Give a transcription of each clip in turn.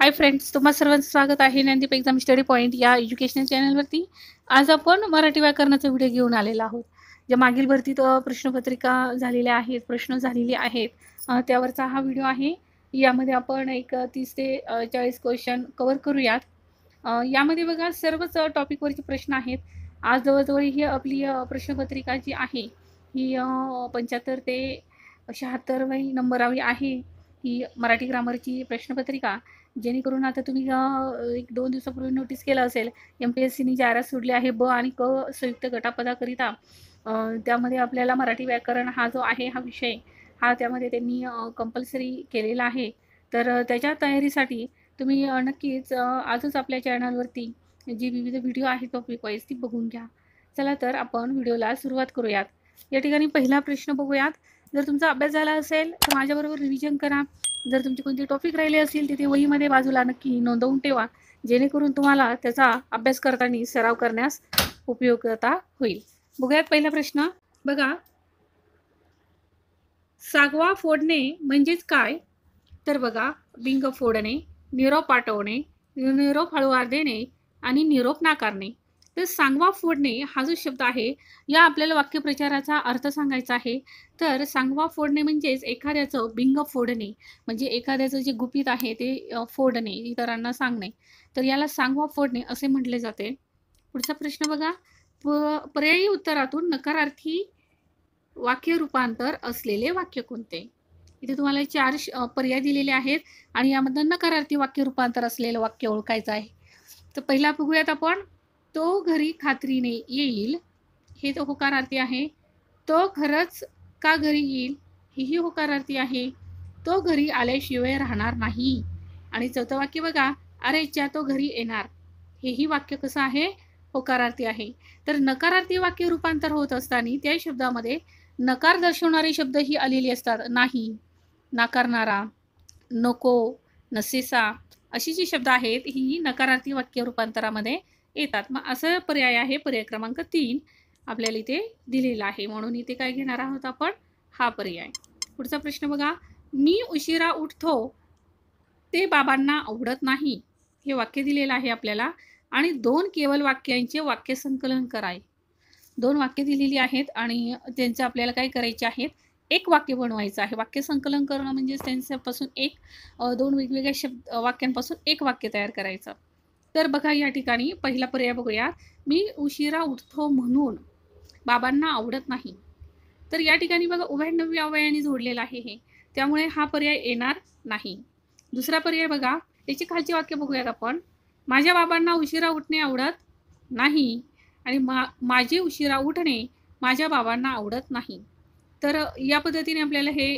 hi friends तुम्हा सर्वांचं स्वागत आहे नंदीप एक्झाम स्टडी पॉईंट या एज्युकेशनल चॅनलवरती आज आपण मराठी व्याकरणाचा व्हिडिओ घेऊन आलेला आहोत जे मागील भरतीत प्रश्नपत्रिका झालेल्या आहेत प्रश्न झालेले आहेत त्यावरचा हा व्हिडिओ आहे यामध्ये आपण एक तीस ते चाळीस क्वेश्चन कवर करूयात यामध्ये बघा सर्वच टॉपिकवरचे प्रश्न आहेत आज जवळजवळ ही आपली प्रश्नपत्रिका जी आहे ही पंच्याहत्तर ते शहात्तरवी नंबरावी आहे ही मराठी ग्रामरची प्रश्नपत्रिका जेणेकरून आता तुम्ही एक दोन दिवसापूर्वी नोटीस केलं असेल एम पी एस सीने जाहिरात सोडली आहे ब आणि क संयुक्त गटापदाकरिता त्यामध्ये आपल्याला मराठी व्याकरण हा जो आहे हा विषय हा त्यामध्ये त्यांनी कंपल्सरी केलेला आहे तर त्याच्या तयारीसाठी तुम्ही नक्कीच आजच आपल्या चॅनलवरती जी विविध व्हिडिओ आहेत टॉपिक वाईज ती बघून घ्या चला तर आपण व्हिडिओला सुरुवात करूयात या ठिकाणी पहिला प्रश्न बघूयात जर तुमचा अभ्यास झाला असेल तर माझ्याबरोबर रिव्हिजन करा जर तुमचे कोणते टॉपिक राहिले असतील तिथे वहीमध्ये बाजूला नक्की नोंदवून ठेवा जेणेकरून तुम्हाला त्याचा अभ्यास करताना सराव करण्यास उपयोगता होईल बघूयात पहिला प्रश्न बघा सागवा फोडणे म्हणजेच काय तर बघा बिंग फोडणे निरोप पाठवणे निरोप हळूवार देणे आणि निरोप नाकारणे तर सांगवा फोडणे हा जो शब्द आहे या आपल्याला वाक्यप्रचाराचा अर्थ सांगायचा आहे तर सांगवा फोडणे म्हणजेच एखाद्याचं बिंग फोडणे म्हणजे एखाद्याचं जे गुपित आहे ते फोडणे इतरांना सांगणे तर याला सांगवा फोडणे असे म्हटले जाते पुढचा प्रश्न बघा प पर्यायी उत्तरातून नकारार्थी वाक्य रूपांतर असलेले वाक्य कोणते इथे तुम्हाला चार पर्याय दिलेले आहेत आणि यामधनं नकारार्थी वाक्य रूपांतर असलेलं वाक्य ओळखायचं आहे तर पहिला बघूयात आपण तो घरी खात्रीने येईल हे तो होकारार्थी आहे तो खरंच का घरी येईल हेही होकारार्थी आहे तो घरी आल्याशिवाय राहणार नाही आणि चौथं वाक्य बघा अरे अरेच्या तो घरी येणार हेही वाक्य कसं आहे होकारार्थी आहे तर नकारार्थी वाक्य रूपांतर होत असताना त्या शब्दामध्ये नकार दर्शवणारे शब्द ही आलेली असतात नाही नाकारणारा नको नसेसा अशी जी शब्द आहेत ही नकारार्थी वाक्य रूपांतरामध्ये येतात मग असं पर्याय आहे पर्याय क्रमांक तीन आपल्याला इथे दिलेला आहे म्हणून इथे काय घेणार आहोत आपण हा पर्याय पुढचा प्रश्न बघा मी उशिरा उठतो ते बाबांना आवडत नाही हे वाक्य दिलेलं आहे आपल्याला आणि दोन केवल वाक्यांचे वाक्य संकलन कराय दोन वाक्य दिलेली आहेत आणि त्यांचं आपल्याला काय करायचे आहेत एक वाक्य बनवायचं आहे वाक्य संकलन करणं म्हणजेच त्यांच्यापासून एक दोन वेगवेगळ्या शब्द वाक्यांपासून एक वाक्य तयार करायचं तर बघा या ठिकाणी पहिला पर्याय बघूया मी उशिरा उठतो म्हणून बाबांना आवडत नाही तर या ठिकाणी बघा उभ्याण्णव्या वयाने जोडलेला आहे हे त्यामुळे हा पर्याय येणार नाही दुसरा पर्याय बघा याची खालची वाक्य बघूयात आपण माझ्या बाबांना उशिरा उठणे आवडत नाही आणि मा माझे उशिरा उठणे माझ्या बाबांना आवडत नाही तर या पद्धतीने आपल्याला हे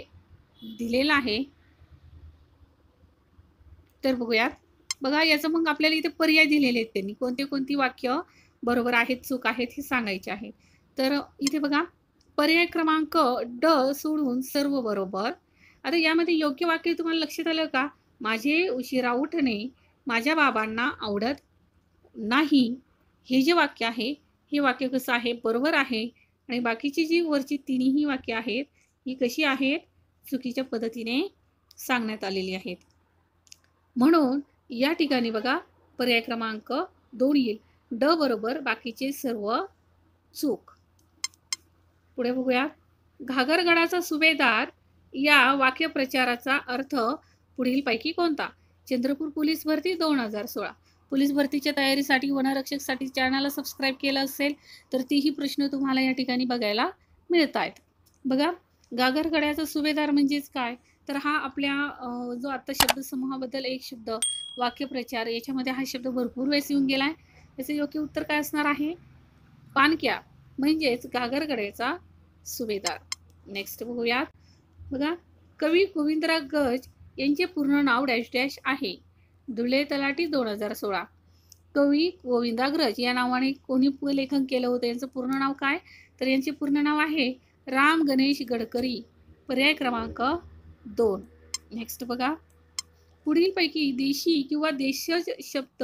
दिलेलं आहे तर बघूयात बघा याचं मग आपल्याला इथे पर्याय दिलेले आहेत त्यांनी कोणते कोणती वाक्य बरोबर आहेत चूक आहेत हे सांगायचे आहे तर इथे बघा पर्याय क्रमांक ड सोडून सर्व बरोबर आता यामध्ये योग्य वाक्य तुम्हाला लक्षात आलं का माझे उशिरा उठणे माझ्या बाबांना आवडत नाही हे जे वाक्य आहे हे वाक्य कसं आहे बरोबर आहे आणि बाकीची जी वरची तिन्ही वाक्य आहेत ही कशी आहेत चुकीच्या पद्धतीने सांगण्यात आलेली आहेत म्हणून या ठिकाणी बघा पर्याय क्रमांक दोन येईल ड बरोबर बाकीचे सर्व चूक पुढे बघूया घागरगडाचा सुभेदार या वाक्यप्रचाराचा अर्थ पुढीलपैकी कोणता चंद्रपूर पोलीस भरती दोन हजार सोळा पोलीस भरतीच्या तयारीसाठी साठी चॅनलला सबस्क्राईब केलं असेल तर तीही प्रश्न तुम्हाला या ठिकाणी बघायला मिळत आहेत बघा गागरगड्याचा सुभेदार म्हणजेच काय तर हा आपल्या जो शब्द शब्दसमूहाबद्दल एक शब्द वाक्यप्रचार याच्यामध्ये हा शब्द भरपूर वेळेस येऊन गेला आहे याचं योग्य उत्तर काय असणार आहे पानक्या म्हणजेच गागरगडेचा सुभेदार नेक्स्ट बघूयात बघा कवी गोविंदराव गज यांचे पूर्ण नाव डॅश डॅश आहे धुळे तलाटी दोन हजार सोळा कवी गोविंदाग्रज या नावाने कोणी लेखन केलं होतं यांचं पूर्ण नाव काय तर यांचे पूर्ण नाव आहे राम गणेश गडकरी पर्याय क्रमांक दोन नेक्स्ट बघा पुढीलपैकी देशी किंवा देशज शब्द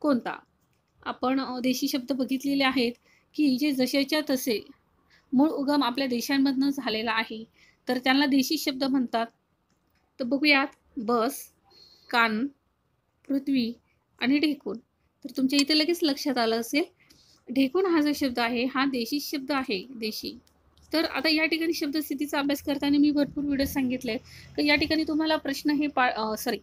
कोणता आपण देशी शब्द बघितलेले आहेत की जे जसेच्या तसे मूळ उगम आपल्या देशांमधनं झालेला आहे तर त्यांना देशी शब्द म्हणतात तर बघूयात बस कान पृथ्वी आणि ढेकून तर तुमच्या इथे लगेच लक्षात आलं असेल ढेकून हा जो शब्द आहे हा देशी शब्द आहे देशी तर आता या ठिकाणी शब्दस्थितीचा अभ्यास करताना मी भरपूर व्हिडिओ सांगितले तर या ठिकाणी तुम्हाला प्रश्न हे पा सॉरी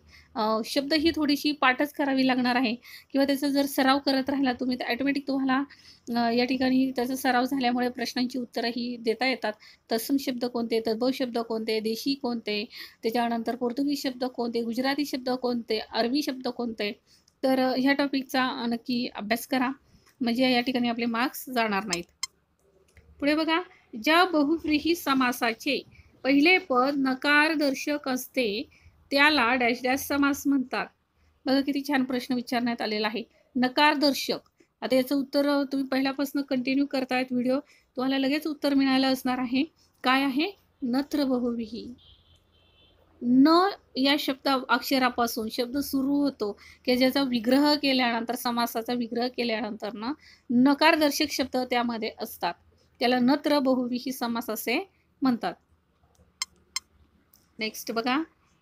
शब्द ही थोडीशी पाठच करावी लागणार आहे किंवा त्याचा जर सराव करत राहिला तुम्ही तर ॲटोमॅटिक तुम्हाला या ठिकाणी त्याचा सराव झाल्यामुळे प्रश्नांची उत्तरं ही देता येतात तत्सम शब्द कोणते तद्भव शब्द कोणते देशी कोणते त्याच्यानंतर पोर्तुगीज शब्द कोणते गुजराती शब्द कोणते अरबी शब्द कोणते तर ह्या टॉपिकचा नक्की अभ्यास करा म्हणजे या ठिकाणी आपले मार्क्स जाणार नाहीत पुढे बघा ज्या बहुव्रीही समासाचे पहिले पद नकारदर्शक असते त्याला डॅश डॅश समास म्हणतात बघा किती छान प्रश्न विचारण्यात आलेला आहे नकारदर्शक आता याचं उत्तर तुम्ही पहिल्यापासून कंटिन्यू करतायत व्हिडिओ तुम्हाला लगेच उत्तर मिळालं असणार आहे काय आहे नत्र बहुविही न या शब्दा अक्षरापासून शब्द सुरू होतो की ज्याचा विग्रह केल्यानंतर समासाचा विग्रह केल्यानंतर ना नकारदर्शक शब्द त्यामध्ये असतात त्याला नत्र बहुविही समास असे म्हणतात नेक्स्ट बघा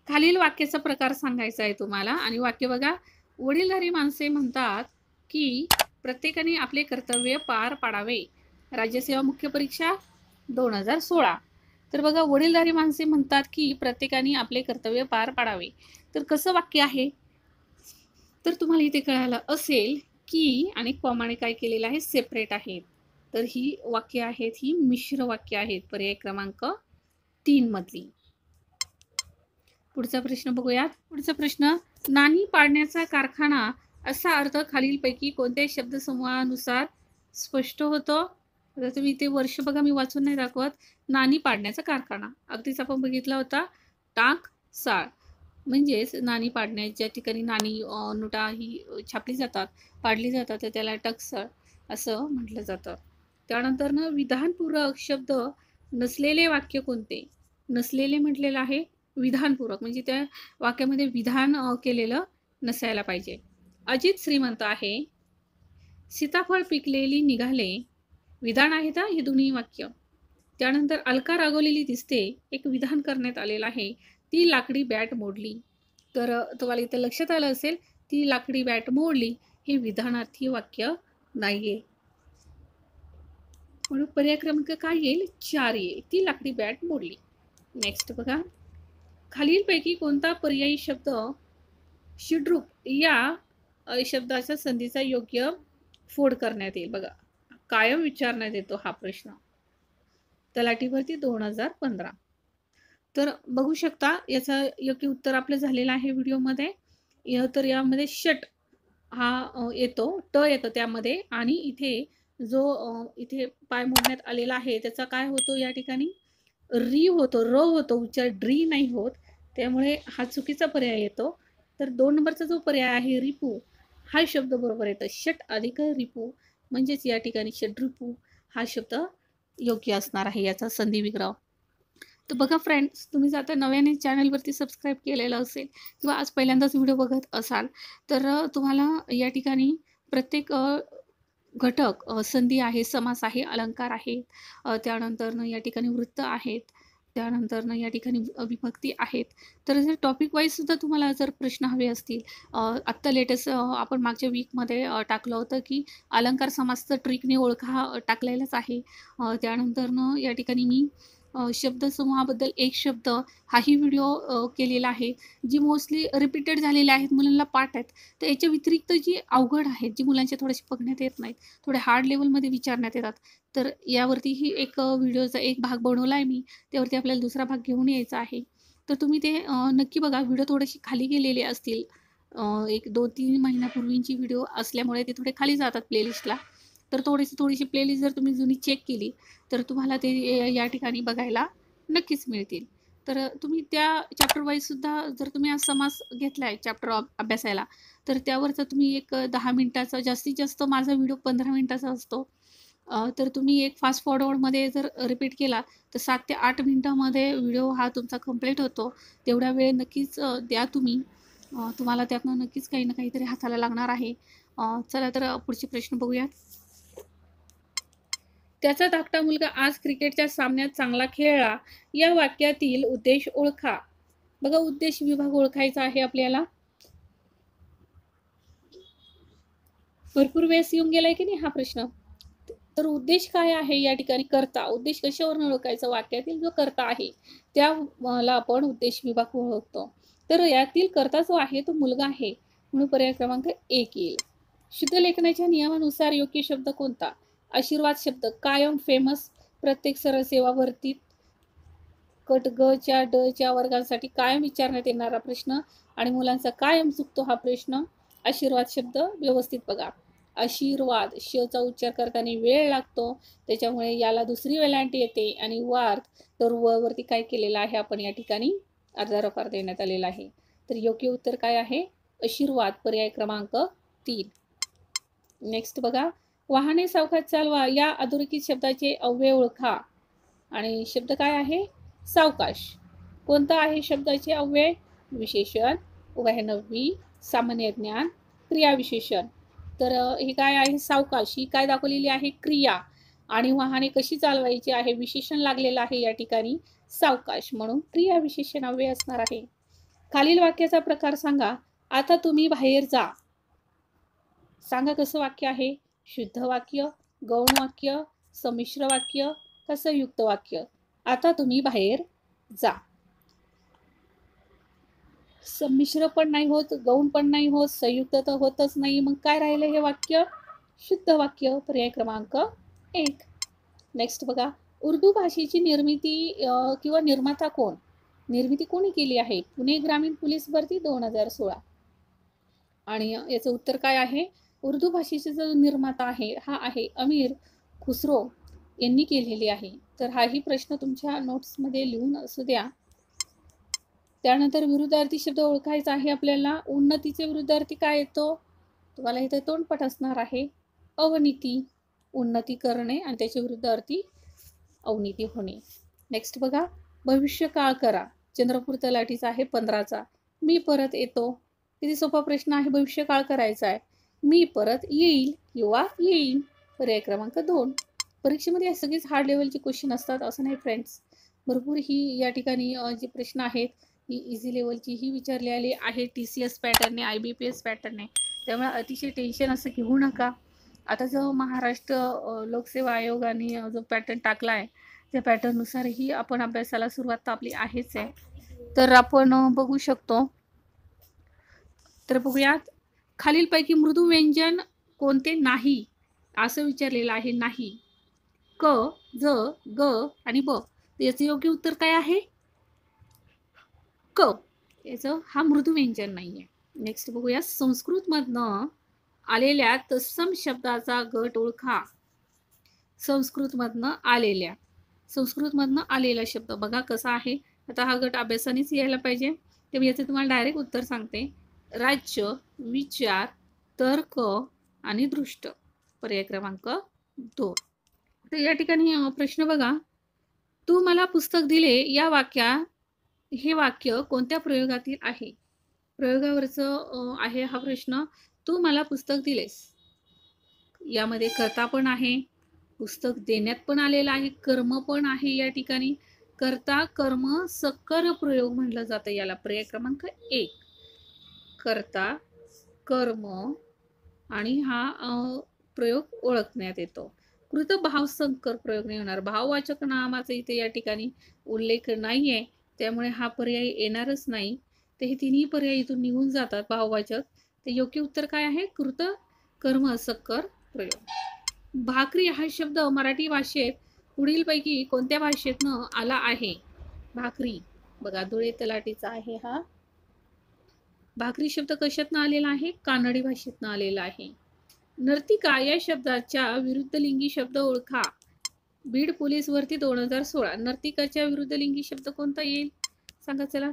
खालील वाक्याचा प्रकार सांगायचा आहे तुम्हाला आणि वाक्य बघा वडीलधारी माणसे म्हणतात की प्रत्येकाने आपले कर्तव्य पार पाडावे राज्यसेवा मुख्य परीक्षा दोन हजार सोळा तर बघा वडीलधारी माणसे म्हणतात की प्रत्येकाने आपले कर्तव्य पार पाडावे तर कसं वाक्य आहे तर तुम्हाला इथे कळायला असेल की आणि कॉमाने काय केलेलं आहे सेपरेट आहेत तर ही वाक्य आहेत ही मिश्र वाक्य आहेत पर्याय क्रमांक तीन मधली पुढचा प्रश्न बघूयात पुढचा प्रश्न नाणी पाडण्याचा कारखाना असा अर्थ खालीलपैकी कोणत्या शब्दसमूहानुसार स्पष्ट होतो आता तुम्ही ते वर्ष बघा मी वाचून नाही दाखवत नाणी पाडण्याचा कारखाना अगदीच आपण बघितला होता टाक साळ म्हणजेच नाणी पाडण्या ज्या ठिकाणी नाणी नोटा ही छापली जातात पाडली जातात तर त्याला टकसळ असं म्हटलं जातं त्यानंतर ना विधानपूरक शब्द नसलेले वाक्य कोणते नसलेले म्हटलेलं आहे विधानपूरक म्हणजे त्या वाक्यामध्ये विधान केलेलं नसायला पाहिजे अजित श्रीमंत आहे सीताफळ पिकलेली निघाले विधान आहे का हे दोन्ही वाक्य त्यानंतर अलका रागवलेली दिसते एक विधान करण्यात आलेलं आहे ती लाकडी बॅट मोडली तर तुम्हाला इथं लक्षात आलं असेल ती लाकडी बॅट मोडली हे विधानार्थी वाक्य नाही आहे म्हणून पर्याय क्रमांक काय येईल चार येईल ती लाकडी बॅट मोडली नेक्स्ट बघा खालीलपैकी कोणता पर्यायी शब्द शिड्रूप या शब्दाच्या संधीचा योग्य फोड करण्यात येईल बघा कायम विचारण्यात येतो हा प्रश्न तलाठीवरती दोन हजार पंधरा तर बघू शकता याचं योग्य उत्तर आपलं झालेलं आहे व्हिडिओमध्ये तर यामध्ये षट हा येतो ट येतं त्यामध्ये आणि इथे जो इथे पाय मोडण्यात आलेला आहे त्याचा काय होतो या ठिकाणी री होतो र होतो उच्चार ड्री नाही होत त्यामुळे हा चुकीचा पर्याय येतो तर दोन नंबरचा जो पर्याय आहे रिपू हा शब्द बरोबर येतो षट अधिक रिपू म्हणजेच या ठिकाणी रिपू हा शब्द योग्य असणार आहे याचा संधी विग्रह तर बघा फ्रेंड्स तुम्ही जर आता नव्याने चॅनलवरती सबस्क्राईब केलेलं असेल किंवा आज पहिल्यांदाच व्हिडिओ बघत असाल तर तुम्हाला या ठिकाणी प्रत्येक घटक संधी आहे समास आहे अलंकार आहेत त्यानंतरनं या ठिकाणी वृत्त आहेत त्यानंतरनं या ठिकाणी विभक्ती आहेत तर जर टॉपिक वाईज सुद्धा तुम्हाला जर प्रश्न हवे असतील आत्ता लेटेस्ट आपण मागच्या वीकमध्ये टाकलं होतं की अलंकार समासचं ट्रिकने ओळखा टाकलेलाच आहे त्यानंतरनं या ठिकाणी मी शब्दसमूहाबद्दल एक शब्द हाही व्हिडिओ केलेला आहे जी मोस्टली रिपीटेड झालेले आहेत मुलांना पाठ आहेत तर याच्या व्यतिरिक्त जी अवघड आहेत जी मुलांच्या थोडेसे बघण्यात येत नाहीत थोडे हार्ड लेवलमध्ये विचारण्यात येतात तर यावरतीही एक व्हिडिओचा एक भाग बनवला आहे मी त्यावरती आपल्याला दुसरा भाग घेऊन यायचा आहे तर तुम्ही ते नक्की बघा व्हिडिओ थोडेसे खाली गेलेले असतील एक दोन तीन महिन्यापूर्वींची व्हिडिओ असल्यामुळे ते थोडे खाली जातात प्लेलिस्टला तर थोडीशी थोडीशी प्लेलिस्ट जर तुम्ही जुनी चेक केली तर तुम्हाला ते या ठिकाणी बघायला नक्कीच मिळतील तर तुम्ही त्या चॅप्टर वाईजसुद्धा जर तुम्ही आज समास घेतला आहे चॅप्टर अभ्यासायला तर त्यावरचा तुम्ही एक दहा मिनटाचा जास्तीत जास्त माझा व्हिडिओ पंधरा मिनिटाचा असतो तर तुम्ही एक फास्ट फॉरवर्डमध्ये जर रिपीट केला तर सात ते आठ मिनटामध्ये व्हिडिओ हा तुमचा कम्प्लीट होतो तेवढा वेळ नक्कीच द्या तुम्ही तुम्हाला त्यातनं नक्कीच काही ना काहीतरी हाताला लागणार आहे चला तर पुढचे प्रश्न बघूयात त्याचा धाकटा मुलगा आज क्रिकेटच्या सामन्यात चांगला खेळला या वाक्यातील उद्देश ओळखा बघा उद्देश विभाग ओळखायचा आहे आपल्याला भरपूर वेळेस येऊन गेलाय की नाही हा प्रश्न तर उद्देश काय आहे या ठिकाणी करता उद्देश कशावरून ओळखायचा वाक्यातील जो करता आहे त्याला आपण उद्देश विभाग ओळखतो तर यातील करता जो आहे तो मुलगा आहे म्हणून पर्याय क्रमांक एक येईल शुद्ध लेखनाच्या नियमानुसार योग्य शब्द कोणता आशीर्वाद शब्द कायम फेमस प्रत्येक सरळ भरतीत कट ग च्या ड च्या वर्गांसाठी कायम विचारण्यात येणारा प्रश्न आणि मुलांचा कायम चुकतो हा प्रश्न आशीर्वाद शब्द व्यवस्थित बघा आशीर्वाद शचा उच्चार करताना वेळ लागतो त्याच्यामुळे याला दुसरी वेलांटी येते आणि वार्थ तर वरती काय केलेलं आहे आपण या ठिकाणी अर्धा देण्यात आलेला आहे तर योग्य उत्तर काय आहे आशीर्वाद पर्याय क्रमांक तीन नेक्स्ट बघा वाहने सावकाश चालवा या अधोरेखित शब्दाचे अव्यय ओळखा आणि शब्द काय आहे सावकाश कोणता आहे शब्दाचे अव्यय विशेषण वैनवी सामान्य ज्ञान क्रियाविशेषण तर हे काय आहे सावकाश ही काय दाखवलेली आहे क्रिया आणि वाहने कशी चालवायची आहे विशेषण लागलेलं आहे या ठिकाणी सावकाश म्हणून क्रिया विशेषण अव्यय असणार आहे खालील वाक्याचा प्रकार सांगा आता तुम्ही बाहेर जा सांगा कसं वाक्य आहे शुद्ध वाक्य गौण वाक्य समिश्र वाक्य का संयुक्त वाक्य आता तुम्ही बाहेर जा संमिश्र पण नाही होत गौण पण नाही होत संयुक्त तर होतच नाही मग काय राहिलं हे वाक्य शुद्ध वाक्य पर्याय क्रमांक एक नेक्स्ट बघा उर्दू भाषेची निर्मिती किंवा निर्माता कोण निर्मिती कोणी केली आहे पुणे ग्रामीण पोलीस भरती दोन हजार सोळा आणि याचं उत्तर काय आहे उर्दू भाषेचा जो निर्माता आहे हा आहे अमीर खुसरो यांनी केलेली आहे तर हाही प्रश्न तुमच्या नोट्समध्ये लिहून असू द्या त्यानंतर विरुद्धार्थी शब्द ओळखायचा आहे आपल्याला उन्नतीचे विरुद्धार्थी काय येतो तुम्हाला इथे तोंडपट असणार आहे अवनीती उन्नती करणे आणि त्याच्या विरुद्धार्थी अवनीती होणे नेक्स्ट बघा भविष्य काळ करा चंद्रपूर तलाठीचा आहे पंधराचा मी परत येतो किती सोपा प्रश्न आहे भविष्य काळ करायचा आहे मी परत येईल किंवा येईन पर्याय क्रमांक दोन परीक्षेमध्ये या सगळेच हार्ड लेवलचे क्वेश्चन असतात असं नाही फ्रेंड्स भरपूर ही या ठिकाणी जे प्रश्न आहेत ही इझी लेवलची ही आले आहे टी सी एस पॅटर्नने आय बी पी एस पॅटर्नने त्यामुळे अतिशय टेन्शन असं घेऊ नका आता जो महाराष्ट्र लोकसेवा आयोगाने जो पॅटर्न टाकला आहे त्या पॅटर्ननुसारही आपण अभ्यासाला सुरुवात तर आपली आहेच आहे तर आपण बघू शकतो तर बघूयात खालीलपैकी मृदू व्यंजन कोणते नाही असं विचारलेलं आहे नाही क ज ग आणि ब याचं योग्य उत्तर काय आहे क याचं हा मृदू व्यंजन नाही आहे नेक्स्ट बघूया संस्कृतमधनं आलेल्या तत्सम शब्दाचा गट ओळखा संस्कृतमधनं आलेल्या संस्कृतमधनं आलेला शब्द बघा कसा आहे आता हा गट अभ्यासानेच यायला पाहिजे तर याचं तुम्हाला डायरेक्ट उत्तर सांगते राज्य विचार तर्क आणि दृष्ट पर्याय क्रमांक दोन तर या ठिकाणी प्रश्न बघा तू मला पुस्तक दिले या वाक्या हे वाक्य कोणत्या प्रयोगातील आहे प्रयोगावरचं आहे हा प्रश्न तू मला पुस्तक दिलेस यामध्ये कर्ता पण आहे पुस्तक देण्यात पण आलेलं आहे कर्म पण आहे या ठिकाणी कर्ता कर्म सकर प्रयोग म्हणलं जातं याला पर्याय क्रमांक एक कर्ता कर्म आणि हा प्रयोग ओळखण्यात येतो भाव संकर प्रयोग नाही होणार भाववाचक नामाचा इथे या ठिकाणी उल्लेख नाहीये त्यामुळे हा पर्याय येणारच नाही तर हे तिन्ही पर्याय इथून निघून जातात भाववाचक तर योग्य उत्तर काय आहे कृत कर्म सक्कर प्रयोग भाकरी हा शब्द मराठी भाषेत पुढीलपैकी कोणत्या भाषेतनं आला आहे भाकरी बघा धुळे तलाटीचा आहे हा भाकरी शब्द कशातनं आलेला आहे कानडी भाषेतनं आलेला आहे नर्तिका या शब्दाच्या विरुद्ध लिंगी शब्द ओळखा बीड पोलीस वरती दोन हजार सोळा नर्तिकाच्या विरुद्ध लिंगी शब्द कोणता येईल सांगा चला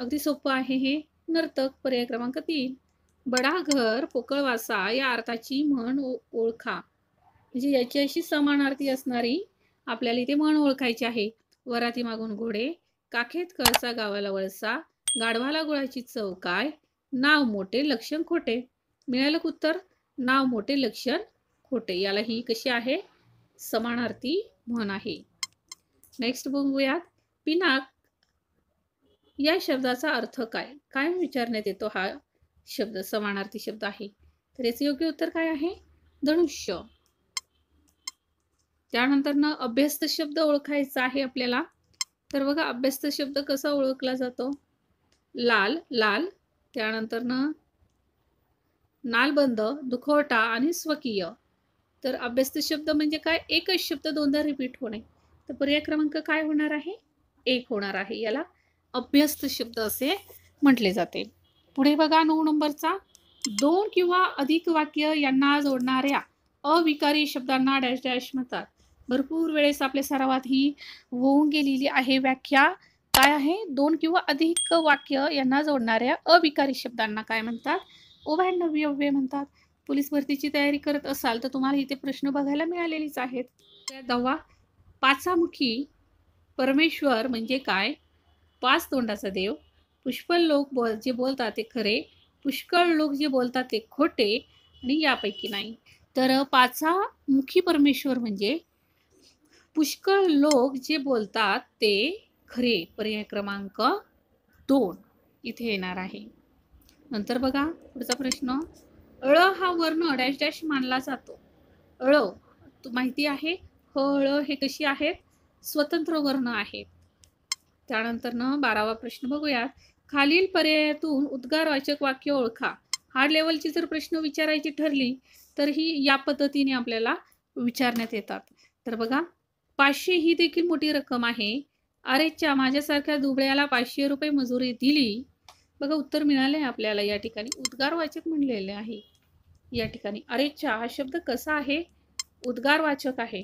अगदी सोपं आहे हे नर्तक पर्याय क्रमांक तीन बडा घर पोकळवासा या अर्थाची म्हण ओळखा म्हणजे याची अशी समानार्थी असणारी आपल्याला इथे म्हण ओळखायची आहे वराती मागून घोडे काखेत कळसा गावाला वळसा गाढवाला गुळाची चव काय नाव मोठे लक्षण खोटे मिळालं उत्तर नाव मोठे लक्षण खोटे याला ही कशी आहे समानार्थी म्हण आहे नेक्स्ट बघूयात पिनाक या शब्दाचा अर्थ काय काय विचारण्यात येतो हा शब्द समानार्थी शब्द आहे तर याचे योग्य उत्तर काय आहे धनुष्य त्यानंतर न अभ्यस्त शब्द ओळखायचा आहे आपल्याला तर बघा अभ्यस्त शब्द कसा ओळखला जातो लाल लाल ना नालबंद दुखवटा आणि स्वकीय तर अभ्यस्त शब्द म्हणजे काय एकच शब्द दोनदा रिपीट होणे तर पर्याय क्रमांक काय होणार आहे एक होणार आहे याला अभ्यस्त शब्द असे म्हटले जाते पुढे बघा नऊ नंबरचा दोन किंवा अधिक वाक्य यांना जोडणाऱ्या अविकारी शब्दांना डॅश डॅश म्हणतात भरपूर वेळेस आपल्या सरावात ही होऊन गेलेली आहे व्याख्या काय आहे दोन किंवा अधिक वाक्य यांना जोडणाऱ्या अविकारी शब्दांना काय म्हणतात ओव्हँड नव्यव्य म्हणतात पोलीस भरतीची तयारी करत असाल तर तुम्हाला इथे प्रश्न बघायला मिळालेलीच आहेत त्या दवा पाचामुखी परमेश्वर म्हणजे काय पाच तोंडाचा देव पुष्कळ लोक बोल जे बोलतात ते खरे पुष्कळ लोक जे बोलतात ते खोटे आणि यापैकी नाही तर मुखी परमेश्वर म्हणजे पुष्कळ लोक जे बोलतात ते खरे पर्याय क्रमांक दोन इथे येणार आहे नंतर बघा पुढचा प्रश्न अळ हा वर्ण डॅश डॅश मानला जातो अळ माहिती आहे हळ अळ हे कशी आहेत स्वतंत्र वर्ण आहेत त्यानंतर न बारावा प्रश्न बघूयात खालील पर्यायातून उद्गारवाचक वाक्य ओळखा हार्ड लेवलची जर प्रश्न विचारायची ठरली तर ही या पद्धतीने आपल्याला विचारण्यात येतात तर बघा पाचशे ही देखील मोठी रक्कम आहे च्या माझ्यासारख्या दुबळ्याला पाचशे रुपये मजुरी दिली बघा उत्तर मिळाले आपल्याला या ठिकाणी उद्गारवाचक म्हणलेले आहे या ठिकाणी अरेच्या हा शब्द कसा आहे उद्गारवाचक आहे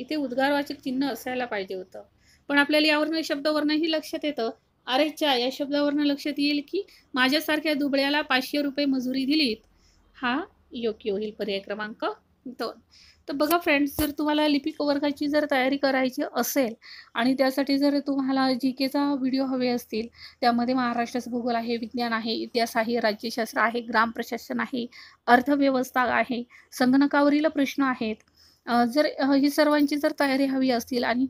इथे उद्गारवाचक चिन्ह असायला पाहिजे होतं पण आपल्याला यावरनं शब्दावरनंही लक्षात येतं अरेच्या या शब्दावरनं लक्षात येईल की माझ्यासारख्या दुबळ्याला पाचशे रुपये मजुरी दिलीत हा योग्य होईल पर्याय क्रमांक दोन तर बघा फ्रेंड्स जर तुम्हाला लिपिक वर्गाची जर तयारी करायची असेल आणि त्यासाठी जर तुम्हाला जी केचा व्हिडिओ हवे असतील त्यामध्ये महाराष्ट्राचं भूगोल आहे विज्ञान आहे इतिहास आहे राज्यशास्त्र आहे ग्राम प्रशासन आहे अर्थव्यवस्था आहे संगणकावरील प्रश्न आहेत जर ही सर्वांची जर तयारी हवी असतील आणि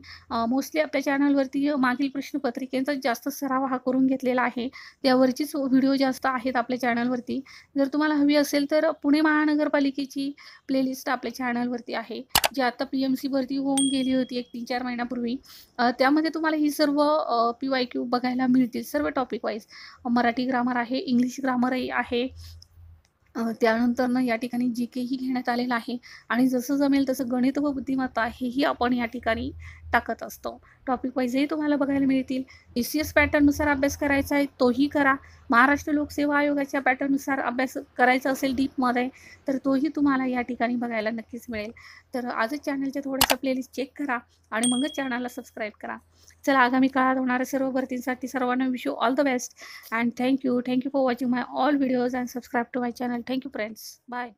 मोस्टली आपल्या चॅनलवरती मागील प्रश्नपत्रिकेचा जास्त सराव हा करून घेतलेला आहे त्यावरचीच व्हिडिओ जास्त आहेत आपल्या चॅनलवरती जर तुम्हाला हवी असेल तर पुणे महानगरपालिकेची प्लेलिस्ट आपल्या चॅनलवरती आहे जी आता पी एम सी भरती होऊन गेली होती एक तीन चार महिन्यापूर्वी त्यामध्ये तुम्हाला ही सर्व पी वाय क्यू बघायला मिळतील सर्व टॉपिक वाईज मराठी ग्रामर आहे इंग्लिश ग्रामरही आहे त्यानंतर ना या ठिकाणी जी ही घेण्यात आलेलं आहे आणि जसं जमेल तसं गणित व बुद्धिमत्ता हेही आपण या ठिकाणी टाकत असतो टॉपिक वाईजही तुम्हाला बघायला मिळतील ई सी एस पॅटर्ननुसार अभ्यास करायचा आहे तोही करा महाराष्ट्र लोकसेवा आयोगाच्या पॅटर्ननुसार अभ्यास करायचा असेल डीपमध्ये तर तोही तुम्हाला या ठिकाणी बघायला नक्कीच मिळेल तर आजच चॅनलच्या थोडंसं प्लेलिस्ट चेक करा आणि मगच चॅनलला सबस्क्राईब करा चला आगामी काळात होणाऱ्या सर्व भरतींसाठी सर्वांना wish you all the best and thank you thank you for watching my all videos and subscribe to my channel thank you friends bye